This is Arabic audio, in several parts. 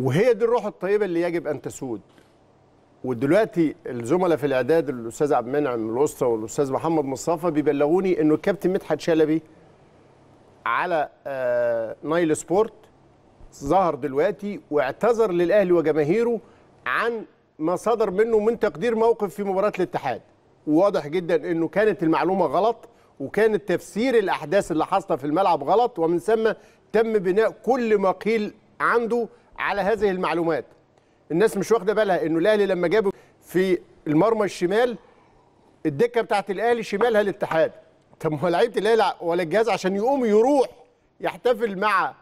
وهي دي الروح الطيبه اللي يجب ان تسود ودلوقتي الزملاء في الاعداد الاستاذ عبد المنعم الوسطى والاستاذ محمد مصطفى بيبلغوني انه الكابتن مدحت شلبي على آه، نايل سبورت ظهر دلوقتي واعتذر للاهلي وجماهيره عن ما صدر منه من تقدير موقف في مباراه الاتحاد واضح جدا انه كانت المعلومه غلط وكان تفسير الاحداث اللي حاصله في الملعب غلط ومن ثم تم بناء كل ما قيل عنده على هذه المعلومات الناس مش واخده بالها انه الاهلي لما جابه في المرمى الشمال الدكه بتاعت الاهلي شمالها الاتحاد طب ما لعيبه الاهلي ولا الجهاز عشان يقوم يروح يحتفل مع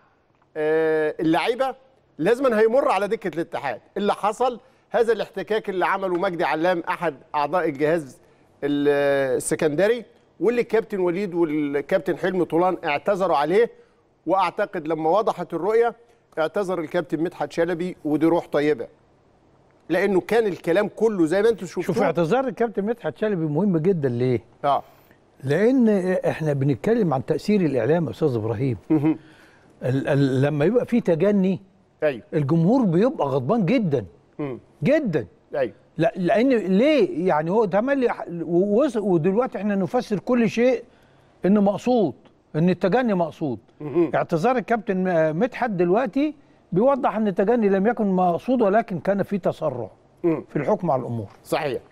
آه، اللعيبه لازما هيمر على دكه الاتحاد اللي حصل هذا الاحتكاك اللي عمله مجدي علام احد اعضاء الجهاز السكندري واللي الكابتن وليد والكابتن حلمي طولان اعتذروا عليه واعتقد لما وضحت الرؤيه اعتذر الكابتن مدحت شلبي ودي روح طيبه لانه كان الكلام كله زي ما انتم شفتوا شوف اعتذار الكابتن مدحت شلبي مهم جدا ليه؟ اه لان احنا بنتكلم عن تاثير الاعلام يا استاذ ابراهيم ال ال لما يبقى في تجني ايوه الجمهور بيبقى غضبان جدا جدا ايوه لا لان ليه يعني هو تملي ودلوقتي احنا نفسر كل شيء انه مقصود ان التجني مقصود اعتذار الكابتن مدحت دلوقتي بيوضح ان التجني لم يكن مقصود ولكن كان في تسرع في الحكم على الامور صحيح